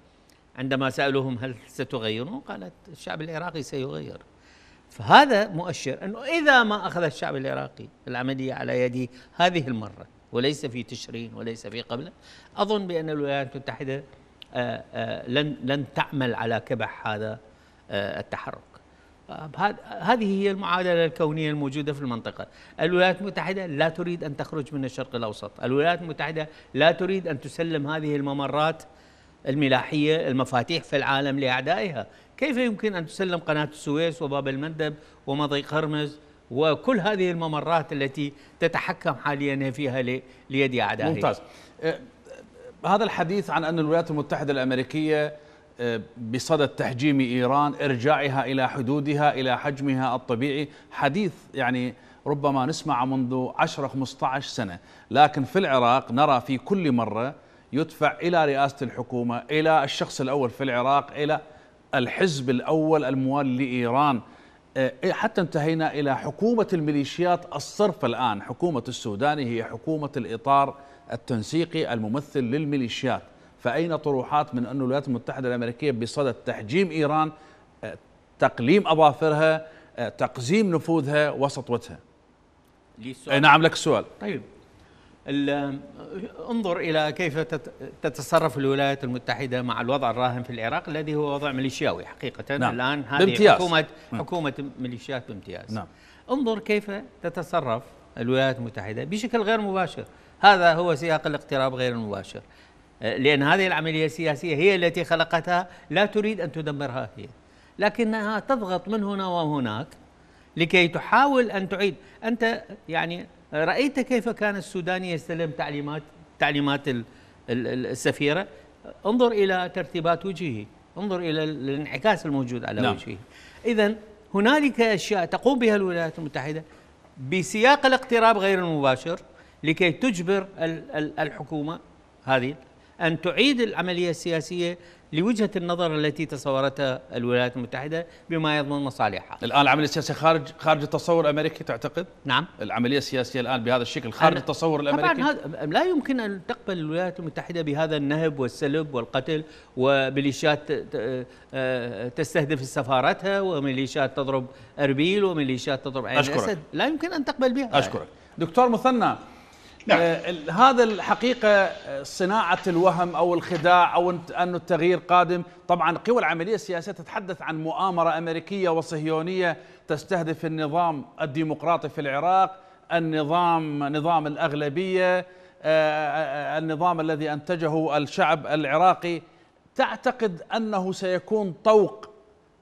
عندما سألوهم هل ستغيرون قالت الشعب العراقي سيغير فهذا مؤشر أنه إذا ما أخذ الشعب العراقي العملية على يده هذه المرة وليس في تشرين وليس في قبله أظن بأن الولايات المتحدة آه، آه، لن لن تعمل على كبح هذا آه، التحرك هذه هي المعادلة الكونية الموجودة في المنطقة الولايات المتحدة لا تريد أن تخرج من الشرق الأوسط الولايات المتحدة لا تريد أن تسلم هذه الممرات الملاحية المفاتيح في العالم لأعدائها كيف يمكن أن تسلم قناة السويس وباب المندب ومضيق هرمز وكل هذه الممرات التي تتحكم حاليا فيها ليد أعدائها ممتاز أه، هذا الحديث عن أن الولايات المتحدة الأمريكية آه، بصدد تحجيم إيران إرجاعها إلى حدودها إلى حجمها الطبيعي حديث يعني ربما نسمع منذ 10 15 سنة لكن في العراق نرى في كل مرة يدفع إلى رئاسة الحكومة إلى الشخص الأول في العراق إلى الحزب الأول الموال لإيران آه، حتى انتهينا إلى حكومة الميليشيات الصرف الآن حكومة السوداني هي حكومة الإطار التنسيقي الممثل للميليشيات فأين طروحات من أن الولايات المتحدة الأمريكية بصدد تحجيم إيران آه، تقليم أظافرها آه، تقزيم نفوذها وسطوتها لي السؤال. نعم لك سؤال طيب آه، انظر إلى كيف تتصرف الولايات المتحدة مع الوضع الراهن في العراق الذي هو وضع ميليشياوي حقيقة نعم. الآن هذه بامتياز. حكومة نعم. حكومة ميليشيات بامتياز نعم. انظر كيف تتصرف الولايات المتحدة بشكل غير مباشر هذا هو سياق الاقتراب غير المباشر لأن هذه العملية السياسية هي التي خلقتها لا تريد أن تدمرها هي لكنها تضغط من هنا وهناك لكي تحاول أن تعيد أنت يعني رأيت كيف كان السوداني يستلم تعليمات تعليمات السفيرة انظر إلى ترتيبات وجهه انظر إلى الانعكاس الموجود على نعم. وجهه إذا هنالك أشياء تقوم بها الولايات المتحدة بسياق الاقتراب غير المباشر لكي تجبر الحكومة هذه أن تعيد العملية السياسية لوجهة النظر التي تصورتها الولايات المتحدة بما يضمن مصالحها الآن العملية السياسية خارج خارج التصور الأمريكي تعتقد؟ نعم العملية السياسية الآن بهذا الشكل خارج التصور الأمريكي؟ طبعا هذا لا يمكن أن تقبل الولايات المتحدة بهذا النهب والسلب والقتل وميليشيات آه، آه، تستهدف سفارتها وميليشيات تضرب أربيل وميليشيات تضرب عين أشكرك. الأسد لا يمكن أن تقبل بها أشكرك دكتور مثنى نعم. آه هذا الحقيقة آه، صناعة الوهم أو الخداع أو أن التغيير قادم طبعا قوى العملية السياسية تتحدث عن مؤامرة أمريكية وصهيونية تستهدف النظام الديمقراطي في العراق النظام نظام الأغلبية آه, آه،, آه، النظام الذي أنتجه الشعب العراقي تعتقد أنه سيكون طوق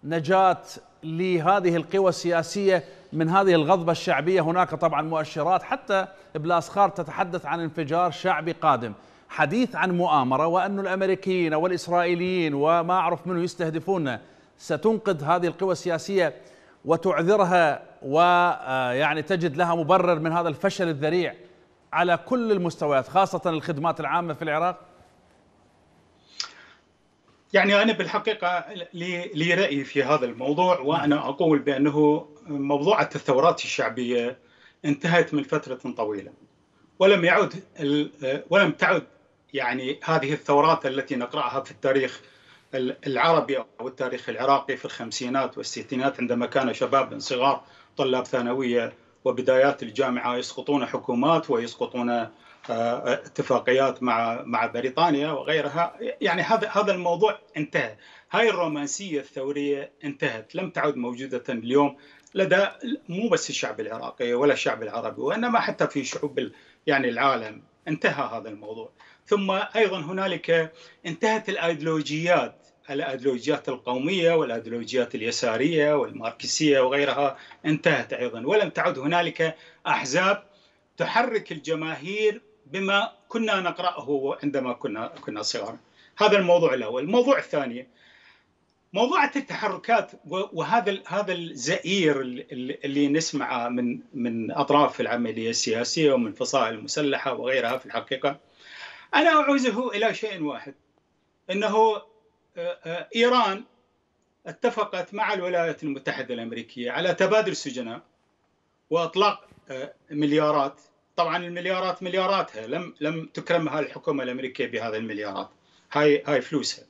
نجاة لهذه القوى السياسية من هذه الغضبة الشعبية هناك طبعا مؤشرات حتى بلاسخار تتحدث عن انفجار شعبي قادم حديث عن مؤامرة وأن الأمريكيين والإسرائيليين وما أعرف منه يستهدفون ستنقذ هذه القوى السياسية وتعذرها ويعني آه، تجد لها مبرر من هذا الفشل الذريع على كل المستويات خاصة الخدمات العامة في العراق يعني أنا بالحقيقة لي, لي رأي في هذا الموضوع وأنا نعم. أقول بأنه موضوعة الثورات الشعبية انتهت من فترة طويلة ولم يعد ولم تعد يعني هذه الثورات التي نقرأها في التاريخ العربي أو التاريخ العراقي في الخمسينات والستينات عندما كان شباب صغار طلاب ثانوية وبدايات الجامعة يسقطون حكومات ويسقطون آه، اتفاقيات مع مع بريطانيا وغيرها يعني هذا هذا الموضوع انتهى هاي الرومانسيه الثوريه انتهت لم تعد موجوده اليوم لدى مو بس الشعب العراقي ولا الشعب العربي وانما حتى في شعوب يعني العالم انتهى هذا الموضوع ثم ايضا هنالك انتهت الايديولوجيات الايديولوجيات القوميه والايديولوجيات اليساريه والماركسيه وغيرها انتهت ايضا ولم تعد هنالك احزاب تحرك الجماهير بما كنا نقرأه عندما كنا كنا صغار هذا الموضوع الأول الموضوع الثاني موضوع التحركات وهذا هذا الزئير اللي نسمعه من من اطراف العمليه السياسيه ومن فصائل المسلحه وغيرها في الحقيقه انا اعوزه الى شيء واحد انه آه، آه، ايران اتفقت مع الولايات المتحده الامريكيه على تبادل سجناء واطلاق آه، مليارات طبعا المليارات ملياراتها لم لم تكرمها الحكومه الامريكيه بهذه المليارات هاي هاي فلوسها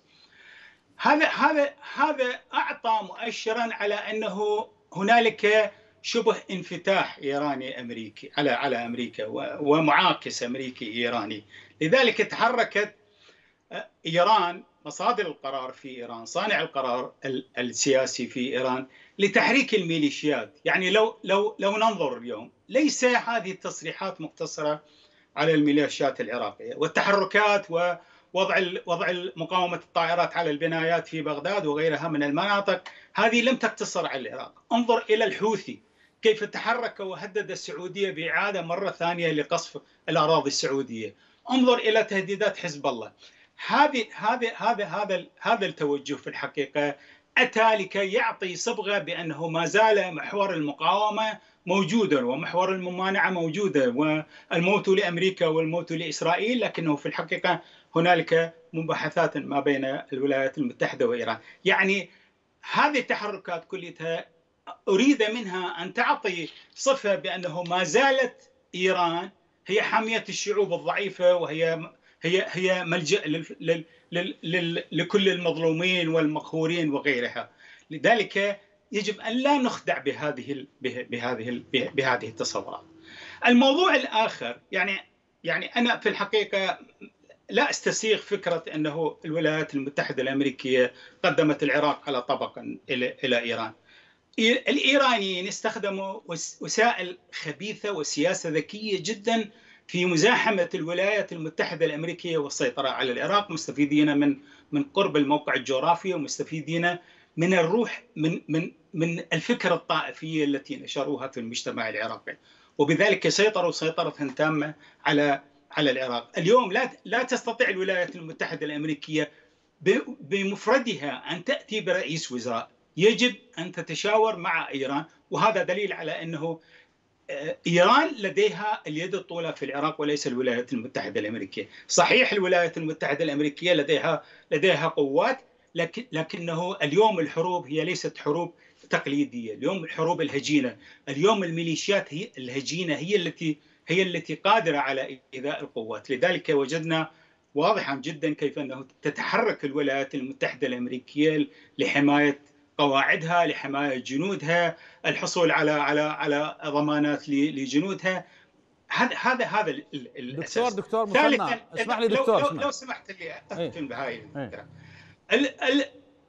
هذا هذا هذا اعطى مؤشرا على انه هنالك شبه انفتاح ايراني امريكي على على امريكا ومعاكس امريكي ايراني لذلك تحركت آه، ايران مصادر القرار في ايران صانع القرار السياسي في ايران لتحريك الميليشيات يعني لو لو لو ننظر اليوم ليس هذه التصريحات مقتصره على الميليشيات العراقيه والتحركات ووضع وضع مقاومه الطائرات على البنايات في بغداد وغيرها من المناطق هذه لم تقتصر على العراق انظر الى الحوثي كيف تحرك وهدد السعوديه باعاده مره ثانيه لقصف الاراضي السعوديه انظر الى تهديدات حزب الله هذه هذا هذا هذا هذا التوجه في الحقيقه اتى لكي يعطي صبغه بانه ما زال محور المقاومه موجودا ومحور الممانعه موجوده والموت لامريكا والموت لاسرائيل لكنه في الحقيقه هنالك مباحثات ما بين الولايات المتحده وايران، يعني هذه التحركات كلها اريد منها ان تعطي صفه بانه ما زالت ايران هي حاميه الشعوب الضعيفه وهي هي هي ملجا لكل المظلومين والمقهورين وغيرها لذلك يجب ان لا نخدع بهذه الـ بهذه الـ بهذه التصورات. الموضوع الاخر يعني يعني انا في الحقيقه لا استسيغ فكره انه الولايات المتحده الامريكيه قدمت العراق على طبق الى الى ايران. الايرانيين استخدموا وسائل خبيثه وسياسه ذكيه جدا في مزاحمه الولايات المتحده الامريكيه والسيطره على العراق مستفيدين من من قرب الموقع الجغرافي ومستفيدين من الروح من من من الفكرة الطائفية التي نشروها في المجتمع العراقي وبذلك سيطروا سيطرة تامة على على العراق اليوم لا لا تستطيع الولايات المتحدة الأمريكية بمفردها أن تأتي برئيس وزراء يجب أن تتشاور مع إيران وهذا دليل على أنه آه، إيران لديها اليد الطولة في العراق وليس الولايات المتحدة الأمريكية صحيح الولايات المتحدة الأمريكية لديها لديها قوات لكن لكنه اليوم الحروب هي ليست حروب تقليديه، اليوم الحروب الهجينه، اليوم الميليشيات هي الهجينه هي التي هي التي قادره على ايذاء القوات، لذلك وجدنا واضحا جدا كيف انه تتحرك الولايات المتحده الامريكيه لحمايه قواعدها، لحمايه جنودها، الحصول على على على ضمانات لجنودها، هذا هذا هذا الاساس دكتور دكتور مصنع اسمح لي دكتور لو, لو سمحت لي اختم إيه. بهاي إيه. الفكره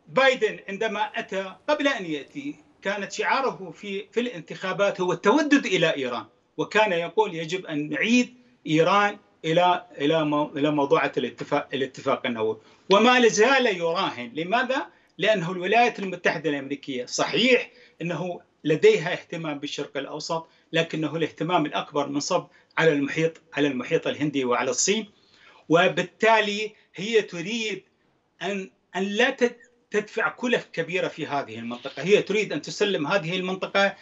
بايدن عندما أتى قبل أن يأتي كانت شعاره في في الانتخابات هو التودد إلى إيران وكان يقول يجب أن نعيد إيران إلى إلى إلى موضوعة الاتفاق الاتفاق النووي وما لازال يراهن لماذا؟ لأنه الولايات المتحدة الأمريكية صحيح أنه لديها اهتمام بالشرق الأوسط لكنه الاهتمام الأكبر منصب على المحيط على المحيط الهندي وعلى الصين وبالتالي هي تريد أن أن لا تدفع كلف كبيرة في هذه المنطقة هي تريد أن تسلم هذه المنطقة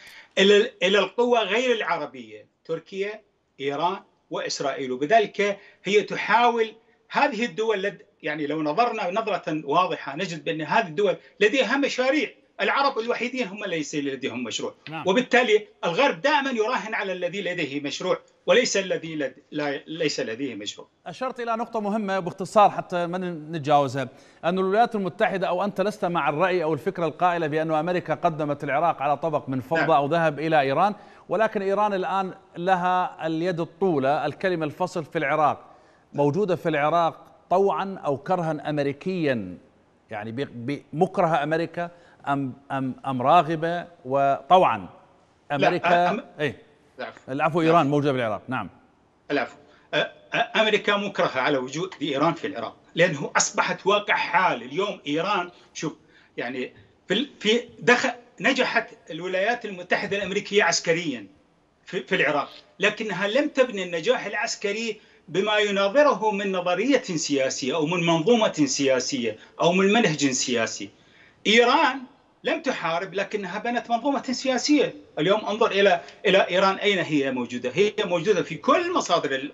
إلى القوى غير العربية تركيا إيران وإسرائيل وبذلك هي تحاول هذه الدول يعني لو نظرنا نظرة واضحة نجد بأن هذه الدول لديها مشاريع العرب الوحيدين هم ليس لديهم مشروع نعم. وبالتالي الغرب دائما يراهن على الذي لديه مشروع وليس الذي لد... لا ليس لديه مشروع أشرت إلى نقطة مهمة باختصار حتى ما نتجاوزها أن الولايات المتحدة أو أنت لست مع الرأي أو الفكرة القائلة بأن أمريكا قدمت العراق على طبق من فوضى نعم. أو ذهب إلى إيران ولكن إيران الآن لها اليد الطولة الكلمة الفصل في العراق موجودة في العراق طوعا أو كرها أمريكيا يعني بمكره أمريكا ام ام ام راغبه وطوعا امريكا اي العفو, ايران موجوده بالعراق نعم العفو امريكا مكرهه على وجود ايران في العراق لانه اصبحت واقع حال اليوم ايران شوف يعني في في دخل نجحت الولايات المتحده الامريكيه عسكريا في, في العراق لكنها لم تبني النجاح العسكري بما يناظره من نظريه سياسيه او من منظومه سياسيه او من منهج سياسي ايران لم تحارب لكنها بنت منظومة سياسية اليوم انظر إلى إلى إيران أين هي موجودة هي موجودة في كل مصادر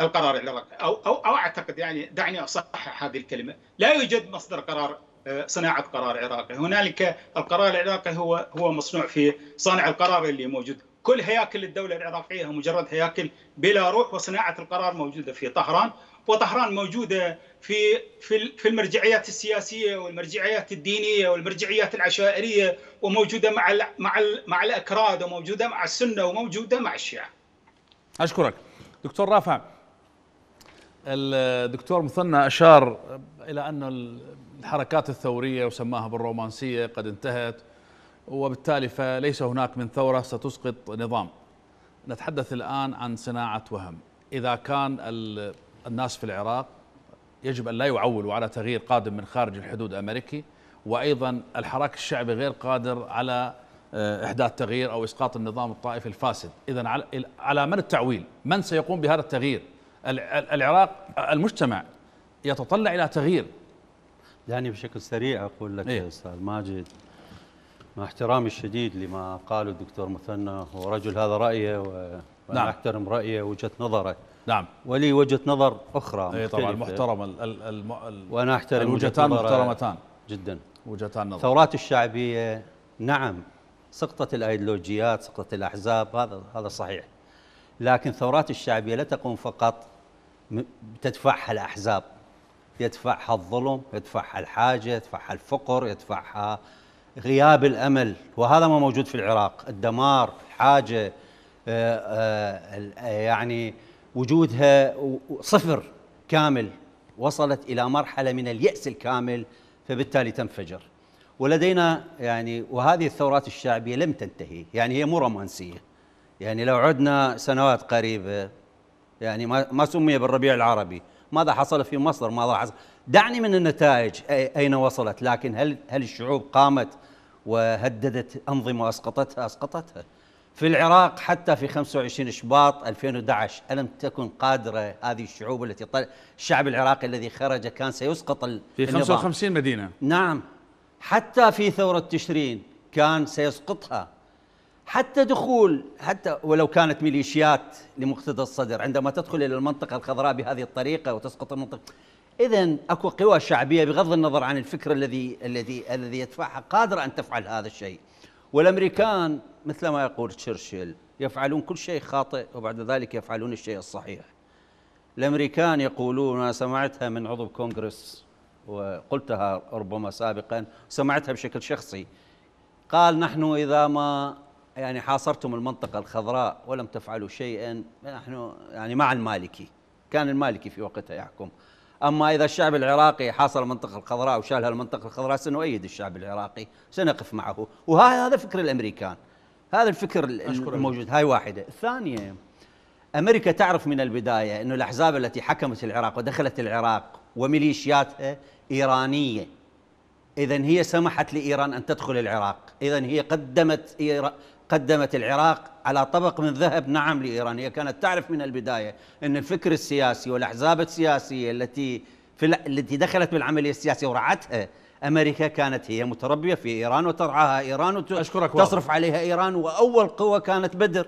القرار العراقي أو, أو, أو أعتقد يعني دعني أصحح هذه الكلمة لا يوجد مصدر قرار آه، صناعة قرار عراقي هنالك القرار العراقي هو هو مصنوع في صانع القرار اللي موجود كل هياكل الدولة العراقية هي مجرد هياكل بلا روح وصناعة القرار موجودة في طهران وطهران موجوده في في في المرجعيات السياسيه والمرجعيات الدينيه والمرجعيات العشائريه وموجوده مع الـ مع الـ مع الاكراد وموجوده مع السنه وموجوده مع الشيعه. اشكرك. دكتور رافع الدكتور مثنى اشار الى ان الحركات الثوريه وسماها بالرومانسيه قد انتهت وبالتالي فليس هناك من ثوره ستسقط نظام. نتحدث الان عن صناعه وهم. اذا كان الناس في العراق يجب أن لا يعولوا على تغيير قادم من خارج الحدود الأمريكي وأيضا الحراك الشعبي غير قادر على آه، إحداث تغيير أو إسقاط النظام الطائفي الفاسد إذا على من التعويل؟ من سيقوم بهذا التغيير؟ العراق المجتمع يتطلع إلى تغيير يعني بشكل سريع أقول لك إيه؟ أستاذ ماجد مع احترامي الشديد لما قاله الدكتور مثنى ورجل هذا رأيه نعم. وأنا نعم. أحترم رأيه وجهة نظره نعم ولي وجهه نظر اخرى اي طبعا محترمه الـ الـ الـ وانا احترم الوجهتان محترمتان جدا وجهتان نظر الثورات الشعبيه نعم سقطت الايديولوجيات سقطت الاحزاب هذا هذا صحيح لكن الثورات الشعبيه لا تقوم فقط تدفعها الاحزاب يدفعها الظلم يدفعها الحاجه يدفعها الفقر يدفعها غياب الامل وهذا ما موجود في العراق الدمار الحاجه آآ آه، آآ آه، يعني وجودها صفر كامل وصلت الى مرحله من الياس الكامل فبالتالي تنفجر ولدينا يعني وهذه الثورات الشعبيه لم تنتهي يعني هي مو رومانسيه يعني لو عدنا سنوات قريبه يعني ما ما سمي بالربيع العربي ماذا حصل في مصر ماذا حصل دعني من النتائج اين وصلت لكن هل هل الشعوب قامت وهددت انظمه اسقطتها اسقطتها في العراق حتى في 25 شباط 2011 ألم تكن قادرة هذه الشعوب التي طل... الشعب العراقي الذي خرج كان سيسقط ال... في 55 النظام. مدينة نعم حتى في ثورة تشرين كان سيسقطها حتى دخول حتى ولو كانت ميليشيات لمقتدى الصدر عندما تدخل إلى المنطقة الخضراء بهذه الطريقة وتسقط المنطقة اذا اكو قوى شعبيه بغض النظر عن الفكر الذي الذي الذي يدفعها قادره ان تفعل هذا الشيء والامريكان مثل ما يقول تشرشل يفعلون كل شيء خاطئ وبعد ذلك يفعلون الشيء الصحيح الامريكان يقولون انا سمعتها من عضو كونغرس وقلتها ربما سابقا سمعتها بشكل شخصي قال نحن اذا ما يعني حاصرتم المنطقه الخضراء ولم تفعلوا شيئا نحن يعني مع المالكي كان المالكي في وقتها يحكم أما إذا الشعب العراقي حاصر المنطقة الخضراء وشالها المنطقة الخضراء سنؤيد الشعب العراقي سنقف معه وهذا هذا فكر الأمريكان هذا الفكر الموجود هاي واحدة الثانية أمريكا تعرف من البداية انه الأحزاب التي حكمت العراق ودخلت العراق وميليشياتها إيرانية إذا هي سمحت لإيران أن تدخل العراق إذا هي قدمت قدمت العراق على طبق من ذهب نعم لإيران هي كانت تعرف من البداية أن الفكر السياسي والأحزاب السياسية التي في التي دخلت بالعملية السياسية ورعتها أمريكا كانت هي متربية في إيران وترعاها إيران وتصرف واضح. عليها إيران وأول قوة كانت بدر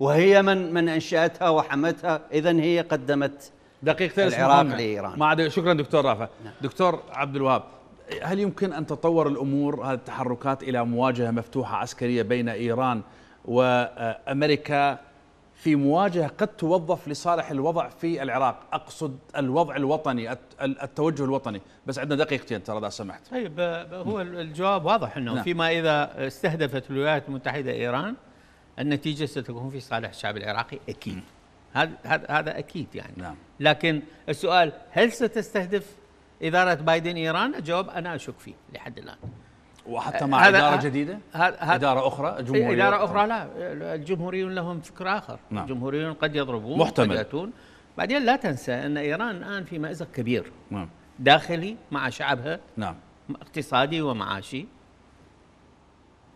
وهي من من أنشأتها وحمتها إذا هي قدمت دقيقتين العراق لإيران ما عدا شكرا دكتور رافع نعم. دكتور عبد الوهاب هل يمكن أن تطور الأمور هذه التحركات إلى مواجهة مفتوحة عسكرية بين إيران وأمريكا في مواجهة قد توظف لصالح الوضع في العراق أقصد الوضع الوطني التوجه الوطني بس عندنا دقيقتين ترى إذا سمحت طيب هو الجواب واضح أنه نعم. فيما إذا استهدفت الولايات المتحدة إيران النتيجة ستكون في صالح الشعب العراقي أكيد هذا هذا أكيد يعني نعم. لكن السؤال هل ستستهدف إدارة بايدن إيران الجواب أنا أشك فيه لحد الآن وحتى مع إدارة جديدة إدارة أخرى إيه، جمهورية إدارة أخرى لا الجمهوريون لهم فكر آخر نعم. الجمهوريون قد يضربون محتمل قد يأتون بعدين لا تنسى أن إيران الآن في مأزق كبير نعم. داخلي مع شعبها نعم اقتصادي ومعاشي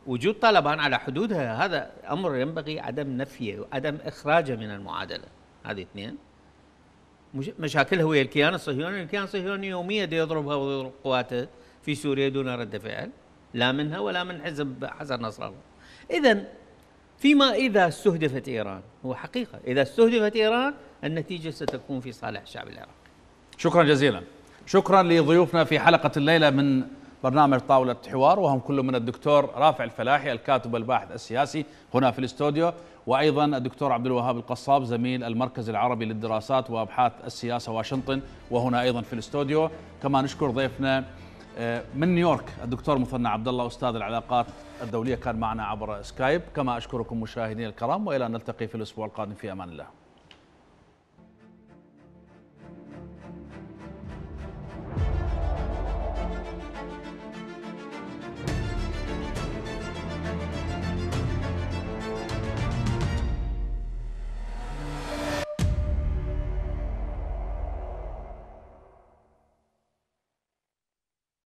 وجود طالبان على حدودها هذا أمر ينبغي عدم نفيه وعدم إخراجه من المعادلة هذه اثنين مشاكلها ويا الكيان الصهيوني الكيان الصهيوني يوميا يضربها ويضرب قواته في سوريا دون رد فعل لا منها ولا من حزب حسن نصر الله اذا فيما اذا استهدفت ايران هو حقيقه اذا استهدفت ايران النتيجه ستكون في صالح الشعب العراقي شكرا جزيلا شكرا لضيوفنا في حلقه الليله من برنامج طاولة حوار وهم كل من الدكتور رافع الفلاحي الكاتب الباحث السياسي هنا في الاستوديو وأيضا الدكتور عبد الوهاب القصاب زميل المركز العربي للدراسات وأبحاث السياسة واشنطن وهنا أيضا في الاستوديو كما نشكر ضيفنا آه، من نيويورك الدكتور مثنى عبد الله أستاذ العلاقات الدولية كان معنا عبر سكايب كما أشكركم مشاهدينا الكرام وإلى أن نلتقي في الأسبوع القادم في أمان الله